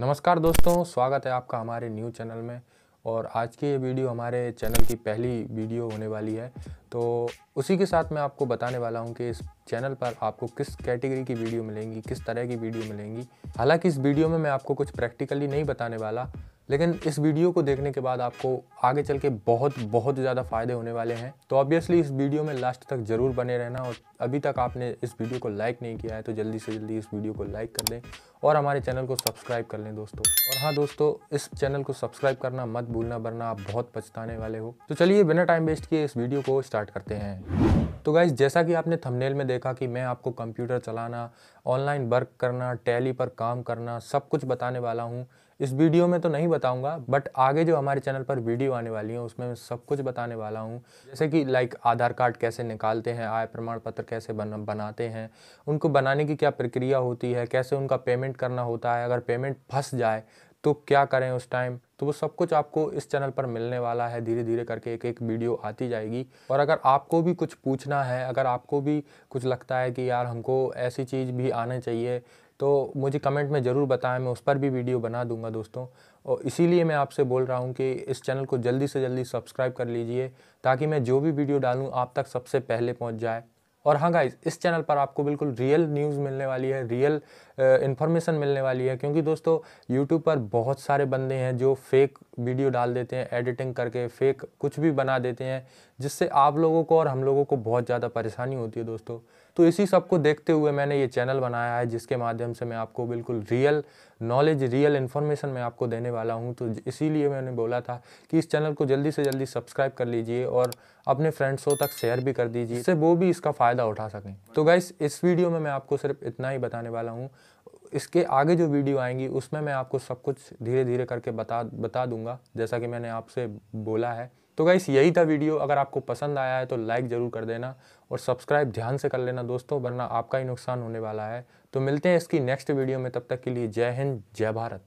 नमस्कार दोस्तों स्वागत है आपका हमारे न्यू चैनल में और आज की ये वीडियो हमारे चैनल की पहली वीडियो होने वाली है तो उसी के साथ मैं आपको बताने वाला हूँ कि इस चैनल पर आपको किस कैटेगरी की वीडियो मिलेंगी किस तरह की वीडियो मिलेंगी हालांकि इस वीडियो में मैं आपको कुछ प्रैक्टिकली नहीं बताने वाला लेकिन इस वीडियो को देखने के बाद आपको आगे चल के बहुत बहुत ज़्यादा फ़ायदे होने वाले हैं तो ऑब्वियसली इस वीडियो में लास्ट तक ज़रूर बने रहना और अभी तक आपने इस वीडियो को लाइक नहीं किया है तो जल्दी से जल्दी इस वीडियो को लाइक कर दें और हमारे चैनल को सब्सक्राइब कर लें दोस्तों और हाँ दोस्तों इस चैनल को सब्सक्राइब करना मत भूलना वरना आप बहुत पछताने वाले हो तो चलिए बिना टाइम वेस्ट किए इस वीडियो को स्टार्ट करते हैं तो गाइज जैसा कि आपने थंबनेल में देखा कि मैं आपको कंप्यूटर चलाना ऑनलाइन वर्क करना टैली पर काम करना सब कुछ बताने वाला हूँ इस वीडियो में तो नहीं बताऊंगा बट आगे जो हमारे चैनल पर वीडियो आने वाली है उसमें मैं सब कुछ बताने वाला हूँ जैसे कि लाइक आधार कार्ड कैसे निकालते हैं आय प्रमाण पत्र कैसे बन, बनाते हैं उनको बनाने की क्या प्रक्रिया होती है कैसे उनका पेमेंट करना होता है अगर पेमेंट फंस जाए तो क्या करें उस टाइम तो वो सब कुछ आपको इस चैनल पर मिलने वाला है धीरे धीरे करके एक एक वीडियो आती जाएगी और अगर आपको भी कुछ पूछना है अगर आपको भी कुछ लगता है कि यार हमको ऐसी चीज़ भी आना चाहिए तो मुझे कमेंट में ज़रूर बताएं मैं उस पर भी वीडियो बना दूंगा दोस्तों और इसीलिए मैं आपसे बोल रहा हूं कि इस चैनल को जल्दी से जल्दी सब्सक्राइब कर लीजिए ताकि मैं जो भी वीडियो डालूं आप तक सबसे पहले पहुंच जाए और हाँ गाइज इस चैनल पर आपको बिल्कुल रियल न्यूज़ मिलने वाली है रियल इन्फॉर्मेशन मिलने वाली है क्योंकि दोस्तों यूट्यूब पर बहुत सारे बंदे हैं जो फेक वीडियो डाल देते हैं एडिटिंग करके फेक कुछ भी बना देते हैं जिससे आप लोगों को और हम लोगों को बहुत ज़्यादा परेशानी होती है दोस्तों तो इसी सब को देखते हुए मैंने ये चैनल बनाया है जिसके माध्यम से मैं आपको बिल्कुल रियल नॉलेज रियल इन्फॉर्मेशन मैं आपको देने वाला हूँ तो इसीलिए मैंने बोला था कि इस चैनल को जल्दी से जल्दी सब्सक्राइब कर लीजिए और अपने फ्रेंड्सों तक शेयर भी कर दीजिए जिससे वो भी इसका फ़ायदा उठा सकें तो गाइस इस वीडियो में मैं आपको सिर्फ इतना ही बताने वाला हूँ इसके आगे जो वीडियो आएंगी उसमें मैं आपको सब कुछ धीरे धीरे करके बता बता दूंगा जैसा कि मैंने आपसे बोला है तो गाइस यही था वीडियो अगर आपको पसंद आया है तो लाइक ज़रूर कर देना और सब्सक्राइब ध्यान से कर लेना दोस्तों वरना आपका ही नुकसान होने वाला है तो मिलते हैं इसकी नेक्स्ट वीडियो में तब तक के लिए जय हिंद जय भारत